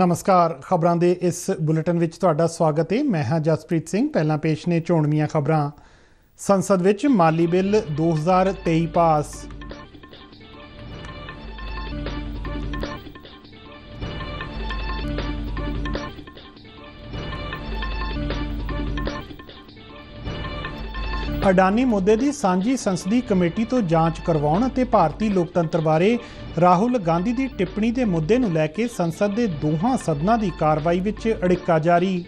ਨਮਸਕਾਰ ਖਬਰਾਂ ਦੇ ਇਸ ਬੁਲੇਟਿਨ ਵਿੱਚ ਤੁਹਾਡਾ ਸਵਾਗਤ ਹੈ ਮੈਂ ਹਾਂ ਜਸਪ੍ਰੀਤ ਸਿੰਘ ਪਹਿਲਾਂ ਪੇਸ਼ ਨੇ ਚੋਣਵੀਆਂ ਖਬਰਾਂ ਸੰਸਦ ਵਿੱਚ ਮਾਲੀ ਬਿੱਲ 2023 ਪਾਸ ਅਡਾਨੀ ਮੁੱਦੇ ਦੀ ਸਾਂਝੀ ਸੰਸਦੀ ਕਮੇਟੀ ਤੋਂ ਜਾਂਚ ਕਰਵਾਉਣ ਅਤੇ ਭਾਰਤੀ ਲੋਕਤੰਤਰ ਬਾਰੇ ਰਾਹੁਲ ਗਾਂਧੀ ਦੀ ਟਿੱਪਣੀ ਦੇ ਮੁੱਦੇ ਨੂੰ ਲੈ ਕੇ ਸੰਸਦ ਦੇ ਦੋਹਾਂ ਸਦਨਾਂ ਦੀ ਕਾਰਵਾਈ ਵਿੱਚ ਅੜਿੱਕਾ ਜਾਰੀ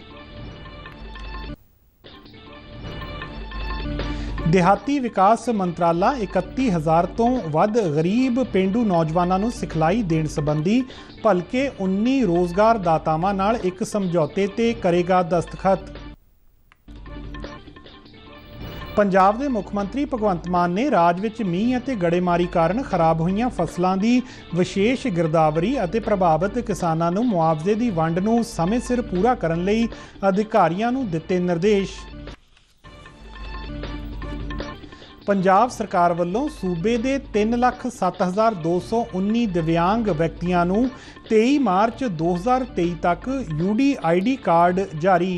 ਦਿਹਾਤੀ ਵਿਕਾਸ ਮੰਤਰਾਲਾ 31000 ਤੋਂ ਵੱਧ ਗਰੀਬ ਪਿੰਡੂ ਨੌਜਵਾਨਾਂ ਨੂੰ ਸਿਖਲਾਈ ਦੇਣ ਸੰਬੰਧੀ ਭਲਕੇ 19 ਰੋਜ਼ਗਾਰ ਦਾਤਾਵਾਂ ਨਾਲ ਇੱਕ ਸਮਝੌਤੇ ਤੇ ਕਰੇਗਾ ਦਸਤਖਤ ਪੰਜਾਬ ਦੇ ਮੁੱਖ ਮੰਤਰੀ ਭਗਵੰਤ ਮਾਨ ਨੇ ਰਾਜ ਵਿੱਚ ਮੀਂਹ ਅਤੇ ਗੜੇਮਾਰੀ ਕਾਰਨ ਖਰਾਬ ਹੋਈਆਂ ਫਸਲਾਂ ਦੀ ਵਿਸ਼ੇਸ਼ ਗਿਰਦਾਵਰੀ ਅਤੇ ਪ੍ਰਭਾਵਿਤ ਕਿਸਾਨਾਂ ਨੂੰ ਮੁਆਵਜ਼ੇ ਦੀ ਵੰਡ ਨੂੰ ਸਮੇਂ ਸਿਰ ਪੂਰਾ ਕਰਨ ਲਈ ਅਧਿਕਾਰੀਆਂ ਨੂੰ ਦਿੱਤੇ ਨਿਰਦੇਸ਼ ਪੰਜਾਬ ਸਰਕਾਰ ਵੱਲੋਂ ਸੂਬੇ ਦੇ 3,07,219 ਦਿਵਿਆਂਗ ਵਿਅਕਤੀਆਂ ਨੂੰ 23 ਮਾਰਚ 2023 ਤੱਕ ਯੂਡੀਆਈਡੀ ਕਾਰਡ ਜਾਰੀ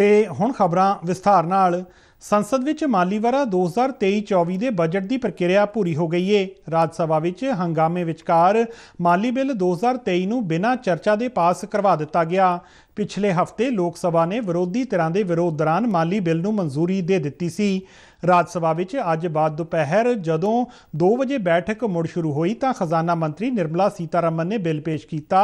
ਤੇ ਹੁਣ ਖਬਰਾਂ ਵਿਸਥਾਰ ਨਾਲ ਸੰਸਦ ਵਿੱਚ ਮਾਲੀ ਵਰਾ 2023-24 ਦੇ ਬਜਟ ਦੀ ਪ੍ਰਕਿਰਿਆ ਪੂਰੀ ਹੋ ਗਈ ਏ ਰਾਜ ਸਭਾ ਵਿੱਚ ਹੰਗਾਮੇ ਵਿਚਕਾਰ ਮਾਲੀ ਬਿੱਲ 2023 ਨੂੰ ਬਿਨਾਂ ਚਰਚਾ ਦੇ ਪਾਸ ਕਰਵਾ ਦਿੱਤਾ ਗਿਆ ਪਿਛਲੇ ਹਫਤੇ ਲੋਕ ਸਭਾ ਨੇ ਵਿਰੋਧੀ ਧਿਰਾਂ ਦੇ ਵਿਰੋਧ ਦੌਰਾਨ ਮਾਲੀ ਬਿੱਲ ਨੂੰ ਮਨਜ਼ੂਰੀ ਦੇ ਦਿੱਤੀ ਸੀ ਰਾਜ ਸਭਾ ਵਿੱਚ ਅੱਜ ਬਾਅਦ ਦੁਪਹਿਰ ਜਦੋਂ 2 ਵਜੇ ਬੈਠਕ ਮੁੜ ਸ਼ੁਰੂ ਹੋਈ ਤਾਂ ਖਜ਼ਾਨਾ ਮੰਤਰੀ ਨਿਰਮਲਾ ਸੀਤਾਰਮਨ ਨੇ ਬਿੱਲ ਪੇਸ਼ ਕੀਤਾ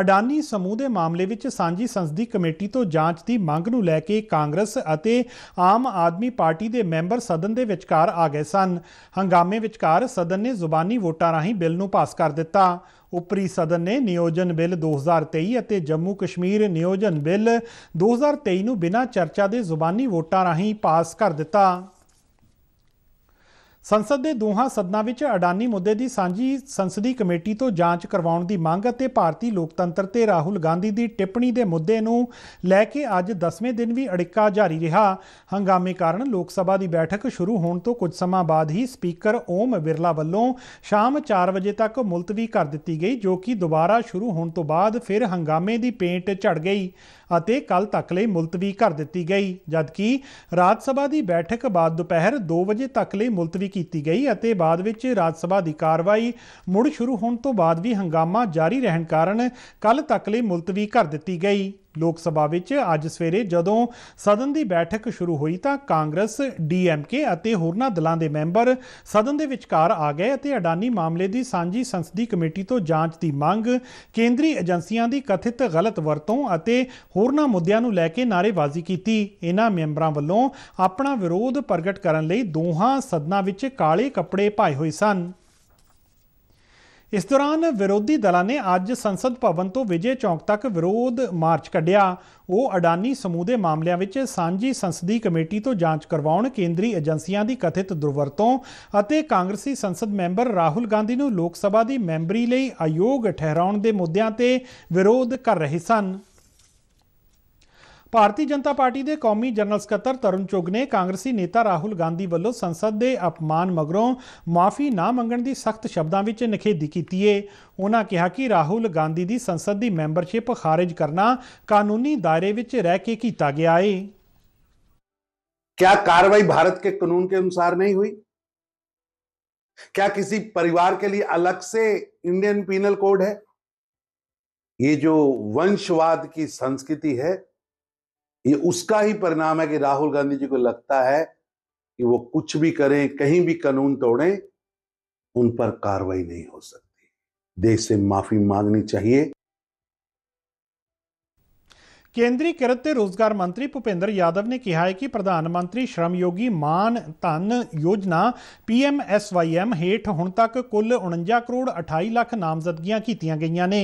ਅਡਾਨੀ ਸਮੂਹ ਦੇ ਮਾਮਲੇ ਵਿੱਚ ਸਾਂਝੀ ਸੰਸਦੀ ਕਮੇਟੀ ਤੋਂ ਜਾਂਚ ਦੀ ਮੰਗ ਨੂੰ ਲੈ ਕੇ ਕਾਂਗਰਸ ਅਤੇ ਆਮ ਆਦਮੀ ਪਾਰਟੀ ਦੇ ਮੈਂਬਰ ਸਦਨ ਦੇ ਵਿਚਕਾਰ ਆ ਗਏ ਸਨ ਹੰਗਾਮੇ ਵਿਚਕਾਰ ਸਦਨ ਨੇ ਜ਼ੁਬਾਨੀ ਵੋਟਾਂ ਰਾਹੀਂ ਬਿੱਲ ਨੂੰ ਪਾਸ ਕਰ ਦਿੱਤਾ ਉੱਪਰੀ ਸਦਨ ਨੇ ਨਿਯੋਜਨ ਬਿੱਲ 2023 ਅਤੇ ਜੰਮੂ ਕਸ਼ਮੀਰ ਨਿਯੋਜਨ ਬਿੱਲ 2023 ਨੂੰ ਬਿਨਾਂ ਚਰਚਾ ਦੇ ਜ਼ੁਬਾਨੀ ਵੋਟਾਂ ਰਾਹੀਂ ਪਾਸ ਕਰ ਦਿੱਤਾ ਸੰਸਦ ਦੇ ਦੋਹਾਂ ਸਦਨਾਂ ਵਿੱਚ ਅਡਾਨੀ ਮੁੱਦੇ ਦੀ ਸਾਂਝੀ ਸੰਸਦੀ ਕਮੇਟੀ ਤੋਂ ਜਾਂਚ ਕਰਵਾਉਣ ਦੀ ਮੰਗ ਅਤੇ ਭਾਰਤੀ ਲੋਕਤੰਤਰ ਤੇ ਰਾਹੁਲ ਗਾਂਧੀ ਦੀ ਟਿੱਪਣੀ ਦੇ ਮੁੱਦੇ ਨੂੰ ਲੈ ਕੇ ਅੱਜ 10ਵੇਂ ਦਿਨ ਵੀ ਅੜਿੱਕਾ ਜਾਰੀ ਰਿਹਾ ਹੰਗਾਮੇ ਕਾਰਨ ਲੋਕ ਸਭਾ ਦੀ ਬੈਠਕ ਸ਼ੁਰੂ ਹੋਣ ਤੋਂ ਕੁਝ ਸਮਾਂ ਬਾਅਦ ਹੀ ਸਪੀਕਰ ਓਮ ਬਿਰਲਾ ਵੱਲੋਂ ਸ਼ਾਮ 4 ਵਜੇ ਤੱਕ ਮੁਲਤਵੀ ਕਰ ਦਿੱਤੀ ਗਈ ਜੋ ਕਿ ਦੁਬਾਰਾ ਸ਼ੁਰੂ ਹੋਣ ਤੋਂ ਬਾਅਦ ਫਿਰ ਹੰਗਾਮੇ ਦੀ ਪੇਂਟ ਝੜ ਗਈ ਅਤੇ ਕੱਲ ਤੱਕ ਲਈ ਮੁਲਤਵੀ ਕਰ ਦਿੱਤੀ ਗਈ ਜਦਕਿ ਰਾਜ ਸਭਾ ਦੀ ਬੈਠਕ ਬਾਅਦ ਦੁਪਹਿਰ 2 ਵਜੇ ਤੱਕ ਲਈ ਮੁਲਤਵੀ ਕੀਤੀ ਗਈ ਅਤੇ ਬਾਅਦ ਵਿੱਚ ਰਾਜ ਸਭਾ ਦੀ ਕਾਰਵਾਈ ਮੁੜ ਸ਼ੁਰੂ ਹੋਣ ਤੋਂ ਬਾਅਦ ਵੀ ਹੰਗਾਮਾ ਜਾਰੀ ਰਹਿਣ ਕਾਰਨ ਕੱਲ ਤੱਕ ਲਈ ਮੁਲਤਵੀ ਕਰ ਦਿੱਤੀ ਗਈ ਲੋਕ ਸਭਾ ਵਿੱਚ ਅੱਜ ਸਵੇਰੇ ਜਦੋਂ ਸਦਨ ਦੀ ਬੈਠਕ ਸ਼ੁਰੂ ਹੋਈ ਤਾਂ ਕਾਂਗਰਸ ਡੀਐਮਕੇ ਅਤੇ ਹੋਰਨਾਂ ਦਲਾਂ ਦੇ ਮੈਂਬਰ ਸਦਨ ਦੇ ਵਿਚਕਾਰ ਆ ਗਏ ਅਤੇ ਅਡਾਨੀ ਮਾਮਲੇ ਦੀ ਸਾਂਝੀ ਸੰਸਦੀ ਕਮੇਟੀ ਤੋਂ ਜਾਂਚ ਦੀ ਮੰਗ ਕੇਂਦਰੀ ਏਜੰਸੀਆਂ ਦੀ ਕਥਿਤ ਗਲਤ ਵਰਤੋਂ ਅਤੇ ਹੋਰਨਾਂ ਮੁੱਦਿਆਂ ਨੂੰ ਲੈ ਕੇ ਨਾਰੇਬਾਜ਼ੀ ਕੀਤੀ ਇਹਨਾਂ ਮੈਂਬਰਾਂ ਵੱਲੋਂ ਆਪਣਾ ਵਿਰੋਧ ਪ੍ਰਗਟ ਕਰਨ ਲਈ ਦੋਹਾਂ ਸਦਨਾਂ ਵਿੱਚ ਕਾਲੇ ਕੱਪੜੇ ਪਾਏ ਹੋਏ ਸਨ ਇਸ ਦੌਰਾਨ ਵਿਰੋਧੀ ਦਲਾਂ ਨੇ ਅੱਜ ਸੰਸਦ ਭਵਨ ਤੋਂ ਵਿਜੇ ਚੌਂਕ ਤੱਕ ਵਿਰੋਧ ਮਾਰਚ ਕੱਢਿਆ ਉਹ ਅਡਾਨੀ ਸਮੂਹ ਦੇ ਮਾਮਲਿਆਂ ਵਿੱਚ ਸਾਂਝੀ ਸੰਸਦੀ ਕਮੇਟੀ ਤੋਂ ਜਾਂਚ ਕਰਵਾਉਣ ਕੇਂਦਰੀ ਏਜੰਸੀਆਂ ਦੀ ਕਥਿਤ ਦੁਰਵਰਤੋਂ ਅਤੇ ਕਾਂਗਰਸੀ ਸੰਸਦ ਮੈਂਬਰ ਰਾਹੁਲ ਗਾਂਧੀ ਨੂੰ ਲੋਕ ਸਭਾ ਦੀ ਮੈਂਬਰੀ ਲਈ ਆਯੋਗ ਠਹਿਰਾਉਣ ਦੇ ਮੁੱਦਿਆਂ ਤੇ ਵਿਰੋਧ ਕਰ ਰਹੇ ਸਨ ਭਾਰਤੀ ਜਨਤਾ ਪਾਰਟੀ ਦੇ ਕੌਮੀ ਜਨਰਲ ਸਕੱਤਰ ਤਰੁਣ ਚੁਗ ਨੇ ਕਾਂਗਰਸੀ ਨੇਤਾ ਰਾਹੁਲ ਗਾਂਧੀ ਵੱਲੋਂ ਸੰਸਦ ਦੇ ਅਪਮਾਨ ਮਗਰੋਂ ਮਾਫੀ ਨਾ ਮੰਗਣ ਦੀ ਸਖਤ ਸ਼ਬਦਾਂ ਵਿੱਚ ਨਿਖੇਧੀ ਕੀਤੀ ਏ ਉਹਨਾਂ ਕਿਹਾ ਕਿ ਰਾਹੁਲ ਗਾਂਧੀ ਦੀ ਸੰਸਦ ਦੀ ਮੈਂਬਰਸ਼ਿਪ ਖਾਰਜ ਕਰਨਾ ਕਾਨੂੰਨੀ ਦਾਇਰੇ ਵਿੱਚ ਰਹਿ ਕੇ ਕੀਤਾ ਗਿਆ ਏ ਕੀ ਕਾਰਵਾਈ ਭਾਰਤ ਦੇ ਕਾਨੂੰਨ ਦੇ ਅਨੁਸਾਰ ਨਹੀਂ ਹੋਈ ਕੀ ਕਿਸੇ ਪਰਿਵਾਰ के ਲਈ ਅਲੱਗ ਸੇ ਇੰਡੀਅਨ ਪੀਨਲ ਕੋਡ ਹੈ ਇਹ ਜੋ ਵੰਸ਼ਵਾਦ ਦੀ ਸੰਸਕ੍ਰਿਤੀ ਹੈ ये उसका ही परिणाम है कि राहुल गांधी जी को लगता है कि वो कुछ भी करें कहीं भी कानून तोड़ें उन पर कार्रवाई नहीं हो सकती देश से माफी मांगनी चाहिए ਕੇਂਦਰੀ ਕਿਰਤ ਤੇ ਰੋਜ਼ਗਾਰ ਮੰਤਰੀ ਭੁਪੇਂਦਰ ਯਾਦਵ ਨੇ ਕਿਹਾ ਹੈ ਕਿ ਪ੍ਰਧਾਨ ਮੰਤਰੀ ਸ਼ਰਮਯੋਗੀ ਮਾਨ ਧਨ ਯੋਜਨਾ ਪੀਐਮਐਸਵਾਈਐਮ ਹੇਠ ਹੁਣ ਤੱਕ ਕੁੱਲ 49 ਕਰੋੜ 28 ਲੱਖ ਨਾਮਜ਼ਦਗੀਆਂ ਕੀਤੀਆਂ ਗਈਆਂ ਨੇ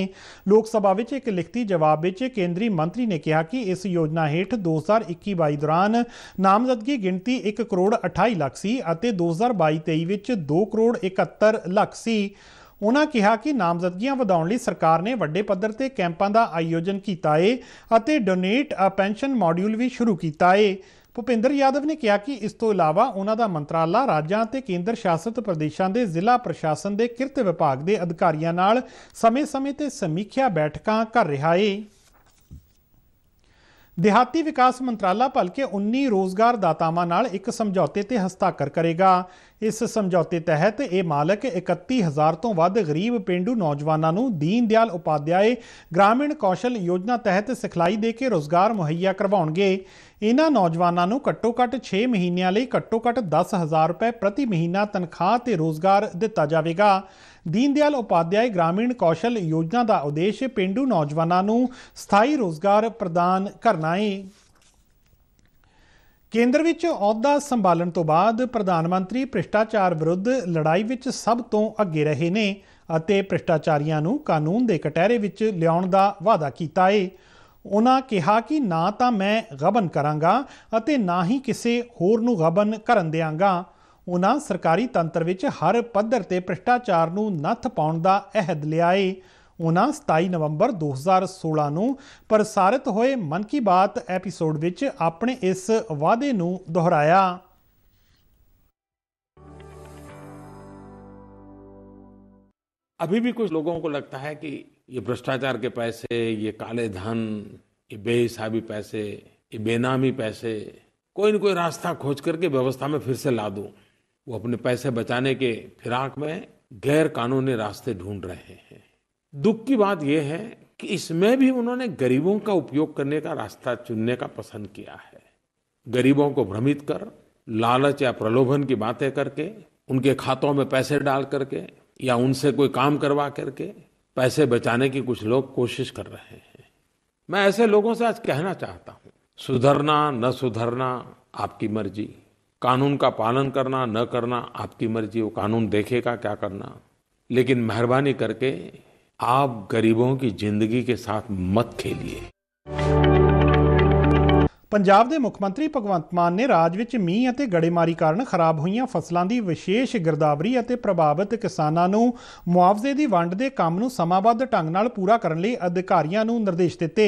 ਲੋਕ ਸਭਾ ਵਿੱਚ ਇੱਕ ਲਿਖਤੀ ਜਵਾਬ ਵਿੱਚ ਕੇਂਦਰੀ ਮੰਤਰੀ ਨੇ ਕਿਹਾ ਕਿ ਇਸ ਯੋਜਨਾ ਹੇਠ 2021-22 ਦੌਰਾਨ ਨਾਮਜ਼ਦਗੀ ਗਿਣਤੀ 1 ਕਰੋੜ 28 ਲੱਖ ਸੀ ਅਤੇ 2022-23 ਵਿੱਚ 2 ਕਰੋੜ 71 ਲੱਖ ਸੀ ਉਹਨਾਂ ਕਿਹਾ ਕਿ ਨਾਮਜ਼ਦਗੀਆਂ ਵਧਾਉਣ ਲਈ ਸਰਕਾਰ ਨੇ ਵੱਡੇ ਪੱਧਰ ਤੇ ਕੈਂਪਾਂ ਦਾ ਆਯੋਜਨ ਕੀਤਾ ਏ ਅਤੇ ਡੋਨੇਟ ਅ ਪੈਨਸ਼ਨ ਮੋਡਿਊਲ ਵੀ ਸ਼ੁਰੂ ਕੀਤਾ ਏ ਭੁਪਿੰਦਰ ਯਾਦਵ ਨੇ ਕਿਹਾ ਕਿ ਇਸ ਤੋਂ ਇਲਾਵਾ ਉਹਨਾਂ ਦਾ ਮੰਤਰਾਲਾ ਰਾਜਾਂ ਤੇ ਕੇਂਦਰ ਸ਼ਾਸਿਤ ਪ੍ਰਦੇਸ਼ਾਂ ਦੇ ਜ਼ਿਲ੍ਹਾ ਪ੍ਰਸ਼ਾਸਨ ਦੇ ਕਿਰਤ ਵਿਭਾਗ ਦੇ ਅਧਿਕਾਰੀਆਂ ਨਾਲ ਸਮੇਂ-ਸਮੇਂ ਤੇ ਸਮੀਖਿਆ ਬੈਠਕਾਂ ਕਰ ਰਿਹਾ ਏ ਦਿਹਾਤੀ ਵਿਕਾਸ ਮੰਤਰਾਲਾ ਭਲਕੇ 19 ਰੋਜ਼ਗਾਰ ਦਾਤਾਵਾਂ ਨਾਲ ਇੱਕ ਸਮਝੌਤੇ ਤੇ ਹਸਤਾਖਰ ਕਰੇਗਾ ਇਸ ਸਮਝੌਤੇ ਤਹਿਤ ਇਹ ਮਾਲਕ 31000 ਤੋਂ ਵੱਧ ਗਰੀਬ ਪਿੰਡੂ ਨੌਜਵਾਨਾਂ ਨੂੰ ਦੀਨ ਦਿਆਲ ਉਪਾਧਿਆਏ ਗ੍ਰਾਮੀਣ ਕੌਸ਼ਲ ਯੋਜਨਾ ਤਹਿਤ ਸਿਖਲਾਈ ਦੇ ਕੇ ਰੋਜ਼ਗਾਰ ਮੁਹੱਈਆ ਕਰਵਾਉਣਗੇ ਇਹਨਾਂ ਨੌਜਵਾਨਾਂ ਨੂੰ ਘੱਟੋ-ਘੱਟ 6 ਮਹੀਨਿਆਂ ਲਈ ਘੱਟੋ-ਘੱਟ 10000 ਰੁਪਏ ਪ੍ਰਤੀ ਮਹੀਨਾ ਤਨਖਾਹ ਤੇ ਰੋਜ਼ਗਾਰ ਦਿੱਤਾ ਜਾਵੇਗਾ ਦੀਨਦਿਆਲ ਉਪਾਧਿਆਇ ਗ੍ਰਾਮੀਣ ਕੌਸ਼ਲ ਯੋਜਨਾ ਦਾ ਉਦੇਸ਼ ਪਿੰਡੂ ਨੌਜਵਾਨਾਂ ਨੂੰ ਸਥਾਈ ਰੋਜ਼ਗਾਰ ਪ੍ਰਦਾਨ ਕਰਨਾ ਹੈ ਕੇਂਦਰ ਵਿੱਚ ਅਹੁਦਾ ਸੰਭਾਲਣ ਤੋਂ ਬਾਅਦ ਪ੍ਰਧਾਨ ਮੰਤਰੀ ਭ੍ਰਿਸ਼ਟਾਚਾਰ ਵਿਰੁੱਧ ਲੜਾਈ ਵਿੱਚ ਸਭ ਤੋਂ ਅੱਗੇ ਰਹੇ ਨੇ ਅਤੇ ਭ੍ਰਿਸ਼ਟਾਚਾਰੀਆਂ ਨੂੰ ਕਾਨੂੰਨ ਦੇ ਕਟਹਿਰੇ ਵਿੱਚ ਲਿਆਉਣ ਦਾ ਵਾਅਦਾ ਕੀਤਾ ਹੈ ਉਹਨਾਂ ਕਿਹਾ ਕਿ ਨਾ ਤਾਂ ਮੈਂ ਗਬਨ ਕਰਾਂਗਾ ਅਤੇ ਨਾ ਹੀ ਕਿਸੇ ਹੋਰ ਨੂੰ ਗਬਨ ਕਰਨ ਦੇਵਾਂਗਾ ਉਹਨਾਂ ਸਰਕਾਰੀ ਤੰਤਰ ਵਿੱਚ ਹਰ ਪੱਧਰ ਤੇ ਭ੍ਰਿਸ਼ਟਾਚਾਰ ਨੂੰ ਨੱਥ ਪਾਉਣ ਦਾ ਅਹਿਦ ਲਿਆ ਏ ਉਹਨਾਂ 27 ਨਵੰਬਰ 2016 ਨੂੰ ਪ੍ਰਸਾਰਿਤ ਹੋਏ ਮਨ ਕੀ ਬਾਤ ਐਪੀਸੋਡ ਵਿੱਚ ਆਪਣੇ ਇਸ ਵਾਅਦੇ ਨੂੰ ਦੁਹਰਾਇਆ अभी भी कुछ लोगों को लगता है कि ये भ्रष्टाचार के पैसे ये काले धन ये बेहिसाबी पैसे ये बेनामी पैसे कोई न कोई रास्ता खोज करके व्यवस्था में फिर से ला दूं वो अपने पैसे बचाने के फिराक में गैर कानूनी रास्ते ढूंढ रहे हैं दुख की बात यह है कि इसमें भी उन्होंने गरीबों का उपयोग करने का रास्ता चुनने का पसंद किया है गरीबों को भ्रमित कर लालच या प्रलोभन की बातें करके उनके खातों में पैसे डाल करके या उनसे कोई काम करवा करके पैसे बचाने की कुछ लोग कोशिश कर रहे हैं मैं ऐसे लोगों से आज कहना चाहता हूँ सुधरना न सुधरना आपकी मर्जी कानून का पालन करना न करना आपकी मर्जी वो कानून देखेगा क्या करना लेकिन मेहरबानी करके आप गरीबों की जिंदगी के साथ मत खेलिए ਪੰਜਾਬ ਦੇ ਮੁੱਖ ਮੰਤਰੀ ਭਗਵੰਤ ਮਾਨ ਨੇ ਰਾਜ ਵਿੱਚ ਮੀਂਹ ਅਤੇ ਗੜੇਮਾਰੀ ਕਾਰਨ ਖਰਾਬ ਹੋਈਆਂ ਫਸਲਾਂ ਦੀ ਵਿਸ਼ੇਸ਼ ਗਿਰਦਾਵਰੀ ਅਤੇ ਪ੍ਰਭਾਵਿਤ ਕਿਸਾਨਾਂ ਨੂੰ ਮੁਆਵਜ਼ੇ ਦੀ ਵੰਡ ਦੇ ਕੰਮ ਨੂੰ ਸਮਾਂਬੱਧ ਢੰਗ ਨਾਲ ਪੂਰਾ ਕਰਨ ਲਈ ਅਧਿਕਾਰੀਆਂ ਨੂੰ ਨਿਰਦੇਸ਼ ਦਿੱਤੇ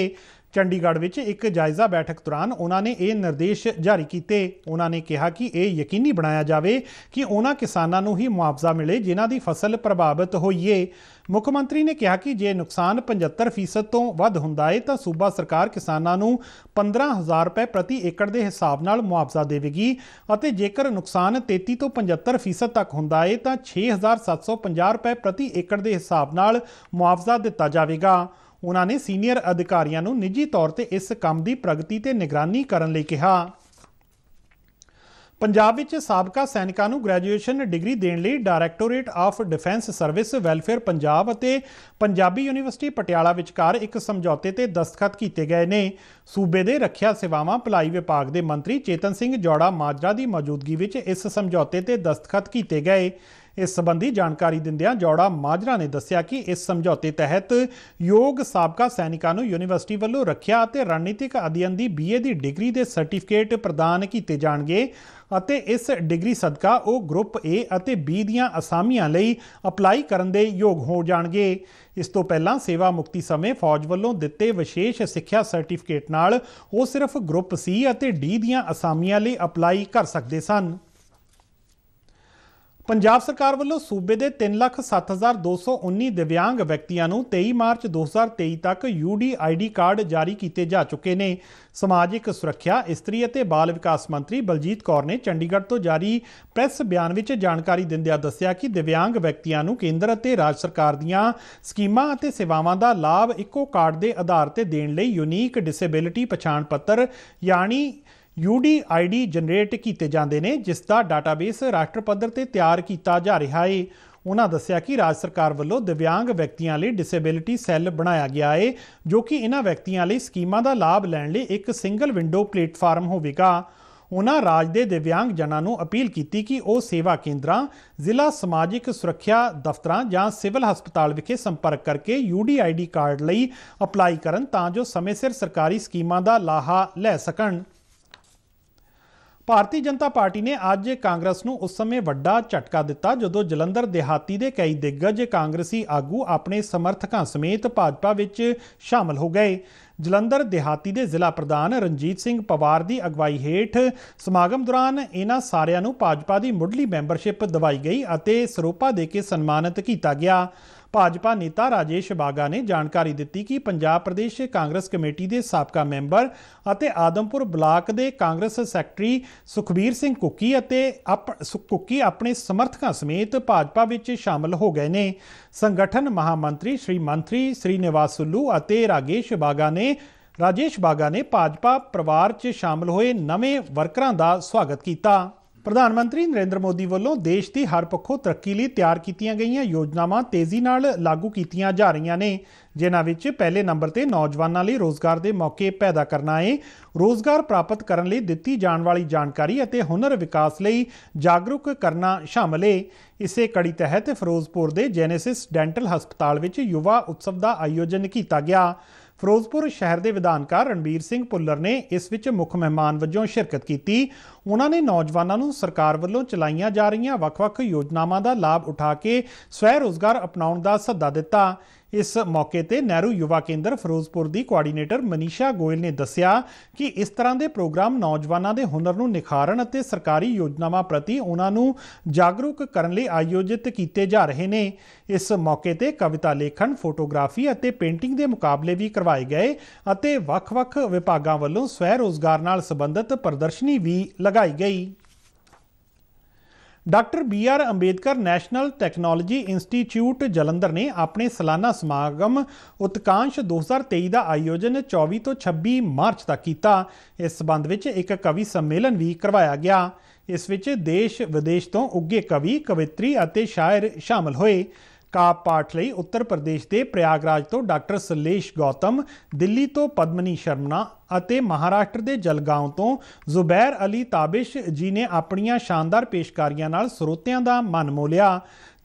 ਚੰਡੀਗੜ੍ਹ ਵਿੱਚ ਇੱਕ ਜਾਇਜ਼ਾ ਬੈਠਕ ਦੌਰਾਨ ਉਹਨਾਂ ਨੇ ਇਹ ਨਿਰਦੇਸ਼ ਜਾਰੀ ਕੀਤੇ ਉਹਨਾਂ ਨੇ ਕਿਹਾ ਕਿ ਇਹ ਯਕੀਨੀ ਬਣਾਇਆ ਜਾਵੇ ਕਿ ਉਹਨਾਂ ਕਿਸਾਨਾਂ ਨੂੰ ਹੀ ਮੁਆਵਜ਼ਾ ਮਿਲੇ ਜਿਨ੍ਹਾਂ ਦੀ ਫਸਲ ਪ੍ਰਭਾਵਿਤ ਹੋਈ ਮੁੱਖ ਮੰਤਰੀ ਨੇ ਕਿਹਾ ਕਿ ਜੇ ਨੁਕਸਾਨ 75% ਤੋਂ ਵੱਧ ਹੁੰਦਾ ਹੈ ਤਾਂ ਸੂਬਾ ਸਰਕਾਰ ਕਿਸਾਨਾਂ ਨੂੰ 15000 ਰੁਪਏ ਪ੍ਰਤੀ ਏਕੜ ਦੇ ਹਿਸਾਬ ਨਾਲ ਮੁਆਵਜ਼ਾ ਦੇਵੇਗੀ ਅਤੇ ਜੇਕਰ ਨੁਕਸਾਨ 33 ਤੋਂ 75% ਤੱਕ ਹੁੰਦਾ ਹੈ ਤਾਂ 6750 ਰੁਪਏ ਪ੍ਰਤੀ ਏਕੜ ਦੇ ਹਿਸਾਬ ਨਾਲ ਮੁਆਵਜ਼ਾ ਦਿੱਤਾ ਜਾਵੇਗਾ ਉਹਨਾਂ ਨੇ ਸੀਨੀਅਰ ਅਧਿਕਾਰੀਆਂ ਨੂੰ ਨਿੱਜੀ ਤੌਰ ਤੇ ਇਸ ਕੰਮ ਦੀ ਪ੍ਰਗਤੀ ਤੇ ਨਿਗਰਾਨੀ ਕਰਨ ਲਈ ਕਿਹਾ ਪੰਜਾਬ ਵਿੱਚ ਸਾਬਕਾ ਸੈਨਿਕਾਂ ਨੂੰ ਗ੍ਰੈਜੂਏਸ਼ਨ ਡਿਗਰੀ ਦੇਣ ਲਈ directorate of defence service welfare Punjab ਅਤੇ ਪੰਜਾਬੀ ਯੂਨੀਵਰਸਿਟੀ ਪਟਿਆਲਾ ਵਿਚਕਾਰ ਇੱਕ ਸਮਝੌਤੇ ਤੇ ਦਸਤਖਤ ਕੀਤੇ ਗਏ ਨੇ ਸੂਬੇ ਦੇ ਰੱਖਿਆ ਸੇਵਾਵਾਂ ਭਲਾਈ ਵਿਭਾਗ ਦੇ ਮੰਤਰੀ ਚੇਤਨ ਸਿੰਘ ਜੋੜਾ ਮਾਜਰਾ ਦੀ ਮੌਜੂਦਗੀ ਵਿੱਚ ਇਸ ਸਮਝੌਤੇ ਤੇ ਦਸਤਖਤ ਕੀਤੇ ਗਏ ਇਸ ਸੰਬੰਧੀ ਜਾਣਕਾਰੀ ਦਿੰਦਿਆਂ ਜੌੜਾ ਮਾਜਰਾ ਨੇ ਦੱਸਿਆ ਕਿ ਇਸ ਸਮਝੌਤੇ ਤਹਿਤ ਯੋਗ ਸਾਬਕਾ ਸੈਨਿਕਾਂ ਨੂੰ ਯੂਨੀਵਰਸਿਟੀ ਵੱਲੋਂ ਰੱਖਿਆ ਅਤੇ ਰਣਨੀਤਿਕ ਅਧਿਐਨ ਦੀ ਬੀਏ ਦੀ ਡਿਗਰੀ ਦੇ ਸਰਟੀਫਿਕੇਟ ਪ੍ਰਦਾਨ ਕੀਤੇ ਜਾਣਗੇ ਅਤੇ ਇਸ ਡਿਗਰੀ ਸਦਕਾ ਉਹ ਗਰੁੱਪ A ਅਤੇ B ਦੀਆਂ ਅਸਾਮੀਆਂ ਲਈ ਅਪਲਾਈ ਕਰਨ ਦੇ ਯੋਗ ਹੋ ਜਾਣਗੇ ਇਸ ਤੋਂ ਪਹਿਲਾਂ ਸੇਵਾ ਮੁਕਤੀ ਸਮੇਂ ਫੌਜ ਵੱਲੋਂ ਦਿੱਤੇ ਵਿਸ਼ੇਸ਼ ਸਿੱਖਿਆ ਸਰਟੀਫਿਕੇਟ ਨਾਲ ਉਹ ਸਿਰਫ ਗਰੁੱਪ C ਅਤੇ D ਦੀਆਂ ਅਸਾਮੀਆਂ ਲਈ ਅਪਲਾਈ ਕਰ ਸਕਦੇ ਸਨ ਪੰਜਾਬ ਸਰਕਾਰ ਵੱਲੋਂ ਸੂਬੇ ਦੇ 307219 ਦਿਵਿਆਂਗ ਵਿਅਕਤੀਆਂ ਨੂੰ 23 ਮਾਰਚ 2023 ਤੱਕ ਯੂਡੀਆਈਡੀ ਕਾਰਡ ਜਾਰੀ ਕੀਤੇ ਜਾ ਚੁੱਕੇ ਨੇ ਸਮਾਜਿਕ ਸੁਰੱਖਿਆ ਇਸਤਰੀ ਅਤੇ ਬਾਲ ਵਿਕਾਸ ਮੰਤਰੀ ਬਲਜੀਤ ਕੌਰ ਨੇ ਚੰਡੀਗੜ੍ਹ ਤੋਂ ਜਾਰੀ ਪ੍ਰੈਸ ਬਿਆਨ ਵਿੱਚ ਜਾਣਕਾਰੀ ਦਿੰਦਿਆਂ ਦੱਸਿਆ ਕਿ ਦਿਵਿਆਂਗ ਵਿਅਕਤੀਆਂ ਨੂੰ ਕੇਂਦਰ ਅਤੇ ਰਾਜ ਸਰਕਾਰ ਦੀਆਂ ਸਕੀਮਾਂ ਅਤੇ ਸੇਵਾਵਾਂ ਦਾ ਲਾਭ ਇੱਕੋ ਕਾਰਡ ਦੇ ਆਧਾਰ ਤੇ ਦੇਣ ਲਈ ਯੂਨੀਕ ਡਿਸੇਬਿਲਟੀ ਪਛਾਣ ਪੱਤਰ ਯਾਨੀ UDID ਜਨਰੇਟ ਕੀਤੇ ਜਾਂਦੇ ਨੇ ਜਿਸ ਦਾ ਡਾਟਾਬੇਸ ਰਾਸ਼ਟਰ ਪੱਧਰ ਤੇ ਤਿਆਰ ਕੀਤਾ ਜਾ ਰਿਹਾ ਹੈ ਉਹਨਾਂ ਦੱਸਿਆ ਕਿ ਰਾਜ ਸਰਕਾਰ ਵੱਲੋਂ ਦਿਵਿਆਂਗ ਵਿਅਕਤੀਆਂ ਲਈ ਡਿਸੇਬਿਲਿਟੀ ਸੈੱਲ ਬਣਾਇਆ ਗਿਆ ਹੈ ਜੋ ਕਿ ਇਹਨਾਂ ਵਿਅਕਤੀਆਂ ਲਈ ਸਕੀਮਾਂ ਦਾ ਲਾਭ ਲੈਣ ਲਈ ਇੱਕ ਸਿੰਗਲ ਵਿੰਡੋ ਪਲੇਟਫਾਰਮ ਹੋਵੇਗਾ ਉਹਨਾਂ ਰਾਜ ਦੇ ਦਿਵਿਆਂਗ ਜਨਾਂ ਨੂੰ ਅਪੀਲ ਕੀਤੀ ਕਿ ਉਹ ਸੇਵਾ ਕੇਂਦਰਾਂ ਜ਼ਿਲ੍ਹਾ ਸਮਾਜਿਕ ਸੁਰੱਖਿਆ ਦਫ਼ਤਰਾਂ ਜਾਂ ਸਿਵਲ ਹਸਪਤਾਲ ਵਿਖੇ ਸੰਪਰਕ ਕਰਕੇ ਯੂਡੀਆਈਡੀ ਕਾਰਡ ਲਈ ਅਪਲਾਈ ਕਰਨ ਤਾਂ ਜੋ ਸਮੇਂ ਸਿਰ ਸਰਕਾਰੀ ਸਕੀਮਾਂ ਦਾ ਲਾਹਾ ਲੈ ਸਕਣ ਭਾਰਤੀ ਜਨਤਾ ਪਾਰਟੀ ਨੇ ਅੱਜ ਕਾਂਗਰਸ ਨੂੰ ਉਸ ਸਮੇਂ ਵੱਡਾ ਝਟਕਾ ਦਿੱਤਾ ਜਦੋਂ ਜਲੰਧਰ ਦਿਹਾਤੀ ਦੇ ਕਈ ਦਿੱਗਜ ਕਾਂਗਰਸੀ ਆਗੂ ਆਪਣੇ ਸਮਰਥਕਾਂ ਸਮੇਤ ਭਾਜਪਾ ਵਿੱਚ ਸ਼ਾਮਲ ਹੋ ਗਏ ਜਲੰਧਰ ਦਿਹਾਤੀ ਦੇ ਜ਼ਿਲ੍ਹਾ ਪ੍ਰਧਾਨ ਰਣਜੀਤ ਸਿੰਘ ਪਵਾਰ ਦੀ ਅਗਵਾਈ ਹੇਠ ਸਮਾਗਮ ਦੌਰਾਨ ਇਹਨਾਂ ਸਾਰਿਆਂ ਨੂੰ ਭਾਜਪਾ ਦੀ ਮੁੱਢਲੀ ਮੈਂਬਰਸ਼ਿਪ ਦਿਵਾਈ ਗਈ ਅਤੇ ਸਰੋਪਾ ਦੇ ਕੇ ਸਨਮਾਨਿਤ ਕੀਤਾ ਗਿਆ ਭਾਜਪਾ ਨੇਤਾ ਰਾਜੇਸ਼ ਬਾਗਾ ਨੇ ਜਾਣਕਾਰੀ ਦਿੱਤੀ ਕਿ ਪੰਜਾਬ ਪ੍ਰਦੇਸ਼ ਕਾਂਗਰਸ ਕਮੇਟੀ ਦੇ ਸਾਬਕਾ ਮੈਂਬਰ ਅਤੇ ਆਦਮਪੁਰ ਬਲਾਕ ਦੇ ਕਾਂਗਰਸ ਸੈਕਟਰੀ ਸੁਖਬੀਰ ਸਿੰਘ ਕੁੱਕੀ ਅਤੇ ਕੁੱਕੀ ਆਪਣੇ ਸਮਰਥਕਾਂ ਸਮੇਤ ਭਾਜਪਾ ਵਿੱਚ ਸ਼ਾਮਲ ਹੋ ਗਏ ਨੇ ਸੰਗਠਨ ਮਹਾਮੰਤਰੀ ਸ਼੍ਰੀ ਮੰਤਰੀ ਸ਼੍ਰੀ ਨਿਵਾਸੁੱਲੂ ਅਤੇ ਰਾਗੇਸ਼ ਬਾਗਾ ਨੇ ਰਾਜੇਸ਼ ਬਾਗਾ ਨੇ ਭਾਜਪਾ ਪਰਿਵਾਰ 'ਚ ਸ਼ਾਮਲ ਹੋਏ ਨਵੇਂ ਵਰਕਰਾਂ ਦਾ ਸਵਾਗਤ ਕੀਤਾ ਪ੍ਰਧਾਨ ਮੰਤਰੀ ਨਰਿੰਦਰ ਮੋਦੀ ਵੱਲੋਂ ਦੇਸ਼ ਦੀ ਹਰ ਪੱਖੋਂ ਤਰੱਕੀ ਲਈ ਤਿਆਰ ਕੀਤੀਆਂ ਗਈਆਂ ਯੋਜਨਾਵਾਂ ਤੇਜ਼ੀ ਨਾਲ ਲਾਗੂ ਕੀਤੀਆਂ ਜਾ ਰਹੀਆਂ ਨੇ ਜਿਨ੍ਹਾਂ ਵਿੱਚ ਪਹਿਲੇ ਨੰਬਰ ਤੇ ਨੌਜਵਾਨਾਂ ਲਈ ਰੋਜ਼ਗਾਰ ਦੇ ਮੌਕੇ ਪੈਦਾ ਕਰਨਾ ਹੈ ਰੋਜ਼ਗਾਰ ਪ੍ਰਾਪਤ ਕਰਨ ਲਈ ਦਿੱਤੀ ਜਾਣ ਵਾਲੀ ਜਾਣਕਾਰੀ ਅਤੇ ਹੁਨਰ ਵਿਕਾਸ ਲਈ ਜਾਗਰੂਕ ਕਰਨਾ ਸ਼ਾਮਲ ਹੈ ਇਸੇ ਕੜੀ ਤਹਿਤ ਫਿਰੋਜ਼ਪੁਰ ਦੇ ਜੈਨੇਸਿਸ ਡੈਂਟਲ ਹਸਪਤਾਲ ਵਿੱਚ ਯੁਵਾ ਉਤਸਵ ਦਾ ਆਯੋਜਨ ਕੀਤਾ ਗਿਆ ਫਿਰੋਜ਼ਪੁਰ ਸ਼ਹਿਰ ਦੇ ਵਿਧਾਨਕਾਰ ਰਣਬੀਰ ਸਿੰਘ ਪੁੱਲਰ ਨੇ ਇਸ ਵਿੱਚ ਮੁੱਖ ਮਹਿਮਾਨ ਵਜੋਂ ਸ਼ਿਰਕਤ ਕੀਤੀ ਉਹਨਾਂ ਨੇ ਨੌਜਵਾਨਾਂ ਨੂੰ ਸਰਕਾਰ ਵੱਲੋਂ ਚਲਾਈਆਂ ਜਾ ਰਹੀਆਂ ਵੱਖ-ਵੱਖ ਯੋਜਨਾਵਾਂ ਦਾ ਲਾਭ ਉਠਾ ਕੇ ਸਵੈ ਰੋਜ਼ਗਾਰ ਅਪਣਾਉਣ ਦਾ ਸੱਦਾ ਦਿੱਤਾ ਇਸ ਮੌਕੇ ਤੇ ਨਹਿਰੂ ਯੁਵਾ ਕੇਂਦਰ ਫਿਰੋਜ਼ਪੁਰ ਦੀ ਕੋਆਰਡੀਨੇਟਰ ਮਨੀਸ਼ਾ ਗੋਇਲ ਨੇ ਦੱਸਿਆ ਕਿ ਇਸ ਤਰ੍ਹਾਂ ਦੇ ਪ੍ਰੋਗਰਾਮ ਨੌਜਵਾਨਾਂ ਦੇ ਹੁਨਰ ਨੂੰ ਨਿਖਾਰਨ ਅਤੇ ਸਰਕਾਰੀ ਯੋਜਨਾਵਾਂ ਪ੍ਰਤੀ ਉਹਨਾਂ ਨੂੰ ਜਾਗਰੂਕ ਕਰਨ ਲਈ ਆਯੋਜਿਤ ਕੀਤੇ ਜਾ ਰਹੇ ਨੇ ਇਸ ਮੌਕੇ ਤੇ ਕਵਿਤਾ ਲੇਖਣ ਫੋਟੋਗ੍ਰਾਫੀ ਅਤੇ ਪੇਂਟਿੰਗ ਦੇ ਮੁਕਾਬਲੇ ਵੀ ਕਰਵਾਏ ਗਏ ਅਤੇ ਵੱਖ-ਵੱਖ ਵਿਭਾਗਾਂ ਵੱਲੋਂ ਸਵੈ ਰੋਜ਼ਗਾਰ ਨਾਲ ਸੰਬੰਧਿਤ ਪ੍ਰਦਰਸ਼ਨੀ ਵੀ ਲਗਾਈ ਗਈ doctor B R Ambedkar national technology institute Jalandhar ਨੇ ਆਪਣੇ ਸਾਲਾਨਾ ਸਮਾਗਮ ਉਤਕਾਂਸ਼ 2023 ਦਾ ਆਯੋਜਨ 24 ਤੋਂ 26 ਮਾਰਚ ਤੱਕ ਕੀਤਾ ਇਸ ਸਬੰਧ ਵਿੱਚ ਇੱਕ ਕਵੀ ਸੰਮੇਲਨ ਵੀ ਕਰਵਾਇਆ ਗਿਆ ਇਸ ਵਿੱਚ ਦੇਸ਼ ਵਿਦੇਸ਼ ਤੋਂ ਉੱਗੇ ਕਵੀ ਕਵਿਤਰੀ ਅਤੇ ਸ਼ਾਇਰ ਸ਼ਾਮਲ ਹੋਏ ਕਾਪ ਪਾਠ ਲਈ ਉੱਤਰ ਪ੍ਰਦੇਸ਼ ਦੇ ਪ੍ਰਯਾਗਰਾਜ ਤੋਂ ਡਾਕਟਰ ਸਲੇਸ਼ ਗੌਤਮ ਦਿੱਲੀ ਤੋਂ ਪਦਮਨੀ ਸ਼ਰਮਨਾ ਅਤੇ ਮਹਾਰਾਸ਼ਟਰ ਦੇ ਜਲਗਾਉਂ ਤੋਂ ਜ਼ੁਬੈਰ ਅਲੀ ਤਾਬਿਸ਼ ਜੀ ਨੇ ਆਪਣੀਆਂ ਸ਼ਾਨਦਾਰ ਪੇਸ਼ਕਾਰੀਆਂ ਨਾਲ ਸਰੋਤਿਆਂ ਦਾ ਮਨ ਮੋਲਿਆ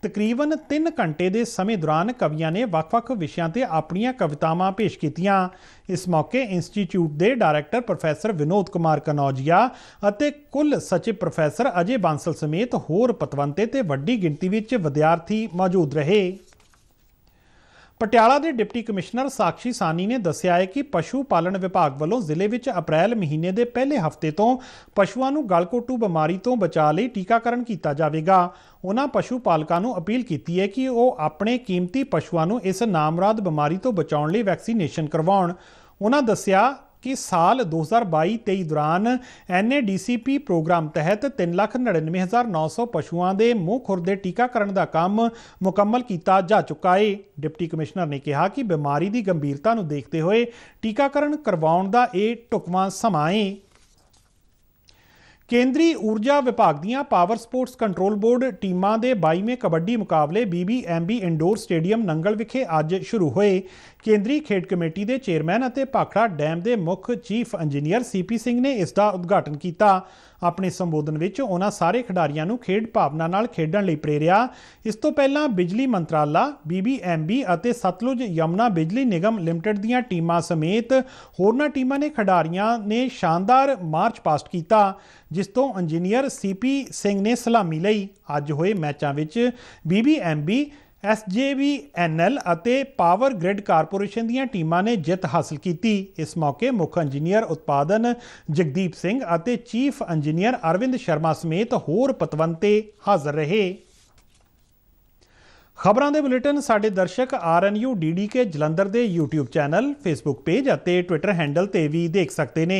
ਤਕਰੀਬਨ 3 ਘੰਟੇ ਦੇ ਸਮੇਂ ਦੌਰਾਨ ਕਵੀਆਂ ਨੇ ਵੱਖ-ਵੱਖ ਵਿਸ਼ਿਆਂ ਤੇ ਆਪਣੀਆਂ ਕਵਿਤਾਵਾਂ ਪੇਸ਼ ਕੀਤੀਆਂ ਇਸ ਮੌਕੇ ਇੰਸਟੀਚਿਊਟ ਦੇ ਡਾਇਰੈਕਟਰ ਪ੍ਰੋਫੈਸਰ ਵਿਨੋਦ ਕੁਮਾਰ ਕਨੌਜੀਆ ਅਤੇ ਕੁੱਲ ਸਚਿਵ ਪ੍ਰੋਫੈਸਰ ਅਜੇ ਬਾਂਸਲ ਸਮੇਤ ਹੋਰ ਪਤਵੰਤੇ ਤੇ ਵੱਡੀ ਗਿਣਤੀ ਵਿੱਚ ਵਿਦਿਆਰਥੀ ਮੌਜੂਦ ਰਹੇ ਪਟਿਆਲਾ ਦੇ ਡਿਪਟੀ ਕਮਿਸ਼ਨਰ ਸਾਖੀ ਸਾਨੀ ਨੇ ਦੱਸਿਆ ਹੈ ਕਿ ਪਸ਼ੂ ਪਾਲਣ ਵਿਭਾਗ ਵੱਲੋਂ ਜ਼ਿਲ੍ਹੇ ਵਿੱਚ ਅਪ੍ਰੈਲ ਮਹੀਨੇ ਦੇ ਪਹਿਲੇ ਹਫ਼ਤੇ ਤੋਂ ਪਸ਼ੂਆਂ ਨੂੰ ਗਲਘੋਟੂ ਬਿਮਾਰੀ ਤੋਂ ਬਚਾਅ ਲਈ ਟੀਕਾਕਰਨ ਕੀਤਾ ਜਾਵੇਗਾ ਉਹਨਾਂ ਪਸ਼ੂ ਪਾਲਕਾਂ ਨੂੰ ਅਪੀਲ ਕੀਤੀ ਹੈ ਕਿ ਉਹ ਆਪਣੇ ਕੀਮਤੀ ਪਸ਼ੂਆਂ ਨੂੰ ਇਸ ਨਾਮਰਾਦ ਬਿਮਾਰੀ ਤੋਂ ਬਚਾਉਣ ਲਈ ਵੈਕਸੀਨੇਸ਼ਨ ਕਰਵਾਉਣ ਉਹਨਾਂ ਦੱਸਿਆ ਕਿ ਸਾਲ 2022-23 ਦੌਰਾਨ NADCP ਪ੍ਰੋਗਰਾਮ ਤਹਿਤ 399900 ਪਸ਼ੂਆਂ ਦੇ ਮੂੰਹ ਖੁਰ ਦੇ ਟੀਕਾਕਰਨ ਦਾ ਕੰਮ ਮੁਕੰਮਲ ਕੀਤਾ ਜਾ ਚੁੱਕਾ ਹੈ ਡਿਪਟੀ ਕਮਿਸ਼ਨਰ ਨੇ ਕਿਹਾ ਕਿ ਬਿਮਾਰੀ ਦੀ ਗੰਭੀਰਤਾ ਨੂੰ ਦੇਖਦੇ ਹੋਏ ਟੀਕਾਕਰਨ ਕਰਵਾਉਣ ਦਾ ਇਹ ਟੁਕਵਾ ਸਮਾਂ ਹੈ ਕੇਂਦਰੀ ਊਰਜਾ ਵਿਭਾਗ ਦੀਆਂ ਪਾਵਰ ਸਪੋਰਟਸ ਕੰਟਰੋਲ ਬੋਰਡ ਟੀਮਾਂ ਦੇ 22ਵੇਂ ਕਬੱਡੀ ਮੁਕਾਬਲੇ BBMB ਇੰਡੋਰ ਸਟੇਡੀਅਮ ਨੰਗਲ ਵਿਖੇ ਅੱਜ ਸ਼ੁਰੂ ਹੋਏ ਕੇਂਦਰੀ ਖੇਡ ਕਮੇਟੀ ਦੇ ਚੇਅਰਮੈਨ ਅਤੇ ਪਾਖੜਾ ਡੈਮ ਦੇ ਮੁੱਖ ਚੀਫ ਇੰਜੀਨੀਅਰ ਸੀਪੀ ਸਿੰਘ ਨੇ ਇਸ ਦਾ ਉਦਘਾਟਨ ਕੀਤਾ ਆਪਣੇ ਸੰਬੋਧਨ ਵਿੱਚ ਉਹਨਾਂ ਸਾਰੇ ਖਿਡਾਰੀਆਂ ਨੂੰ ਖੇਡ ਭਾਵਨਾ ਨਾਲ ਖੇਡਣ ਲਈ ਪ੍ਰੇਰਿਆ ਇਸ ਤੋਂ ਪਹਿਲਾਂ ਬਿਜਲੀ ਮੰਤਰਾਲਾ BBMB ਅਤੇ ਸਤਲੁਜ ਯਮਨਾ ਬਿਜਲੀ ਨਿਗਮ ਲਿਮਟਿਡ ਦੀਆਂ ਟੀਮਾਂ ਸਮੇਤ ਹੋਰਨਾਂ ਟੀਮਾਂ ਨੇ ਖਿਡਾਰੀਆਂ ਨੇ ਸ਼ਾਨਦਾਰ ਮਾਰਚ ਪਾਸਟ ਕੀਤਾ ਜਿਸ ਤੋਂ ਇੰਜੀਨੀਅਰ ਸੀਪੀ ਸਿੰਘ ਨੇ ਸਲਾਮੀ ਲਈ ਅੱਜ ਹੋਏ ਮੈਚਾਂ ਵਿੱਚ BBMB ਐਸਜੇਵੀਐਨਐਲ ਅਤੇ ਪਾਵਰ ਗ੍ਰਿਡ ਕਾਰਪੋਰੇਸ਼ਨ ਦੀਆਂ ਟੀਮਾਂ ਨੇ ਜਿੱਤ ਹਾਸਲ ਕੀਤੀ ਇਸ ਮੌਕੇ ਮੁੱਖ ਇੰਜੀਨੀਅਰ ਉਤਪਾਦਨ ਜਗਦੀਪ ਸਿੰਘ ਅਤੇ ਚੀਫ ਇੰਜੀਨੀਅਰ ਅਰਵਿੰਦ ਸ਼ਰਮਾ ਸਮੇਤ ਹੋਰ ਪਤਵੰਤੇ ਹਾਜ਼ਰ ਰਹੇ ਖਬਰਾਂ ਦੇ ਬੁਲੇਟਿਨ ਸਾਡੇ ਦਰਸ਼ਕ RNU DDK ਜਲੰਧਰ ਦੇ YouTube ਚੈਨਲ, Facebook ਪੇਜ ਅਤੇ Twitter ਹੈਂਡਲ ਤੇ ਵੀ ਦੇਖ ਸਕਦੇ ਨੇ।